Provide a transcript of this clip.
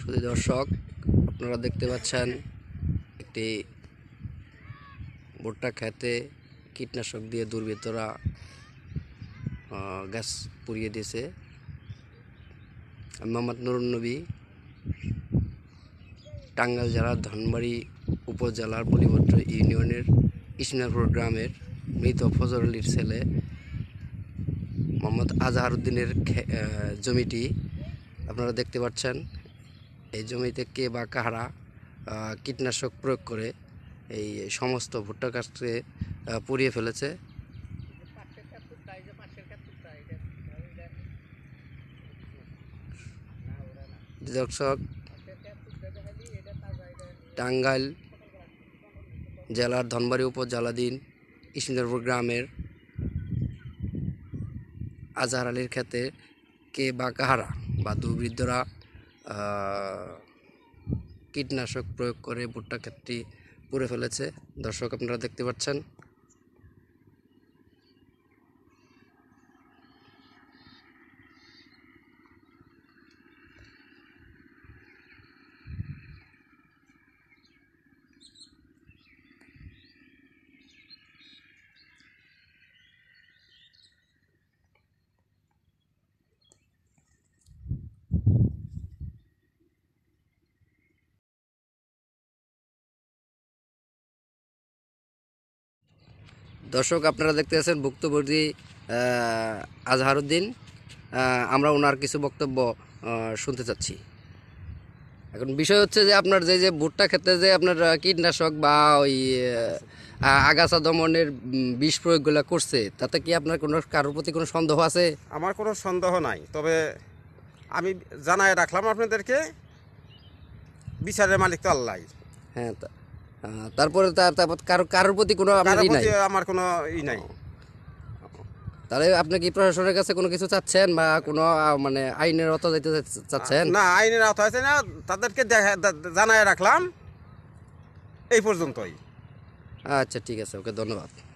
শুধু দর্শক আপনারা দেখতে পাচ্ছেন একটি ভুট্টা খেতে কীটনাশক দিয়ে দুর্বৃত্তরা গ্যাস পুড়িয়ে দিয়েছে মোহাম্মদ নুরুন নবী টাঙ্গাইল জেলার ধনবাড়ি উপজেলার পলিভদ্র ইউনিয়নের ইসনারপুর গ্রামের মৃত ফজর আলীর ছেলে মোহাম্মদ আজহারউদ্দিনের জমিটি আপনারা দেখতে পাচ্ছেন এই জমিতে কে বা কারা কীটনাশক প্রয়োগ করে এই সমস্ত ভুট্টা গাছকে পুড়িয়ে ফেলেছে দর্শক টাঙ্গাইল জেলার ধনবাড়ি উপজেলাধীন ইসিন্দরপুর গ্রামের আজহার আলীর ক্ষেতে কে বা কাহারা বা দুর্বৃদ্ধরা কীটনাশক প্রয়োগ করে ভুট্টা ক্ষেতটি পুড়ে ফেলেছে দর্শক আপনারা দেখতে পাচ্ছেন দর্শক আপনারা দেখতে আছেন ভুক্তভোগী আজহারুদ্দিন আমরা ওনার কিছু বক্তব্য শুনতে চাচ্ছি এখন বিষয় হচ্ছে যে আপনার যে যে ভুট্টা ক্ষেত্রে যে আপনার কীটনাশক বা ওই আগাছা দমনের বিষ প্রয়োগগুলো করছে তাতে কি আপনার কোনো কারোর প্রতি কোনো সন্দেহ আছে আমার কোনো সন্দেহ নাই তবে আমি জানাই রাখলাম আপনাদেরকে বিচারের মালিক তো আল্লাহ হ্যাঁ তা তারপরে তারপর কারো কারোর প্রতি কোনো আমার কোনো ই নাই তাহলে আপনি কি প্রশাসনের কাছে কোনো কিছু চাচ্ছেন বা কোনো মানে আইনের অত যেতে চাচ্ছেন না আইনের অত আছে না তাদেরকে জানায় রাখলাম এই পর্যন্তই আচ্ছা ঠিক আছে ওকে ধন্যবাদ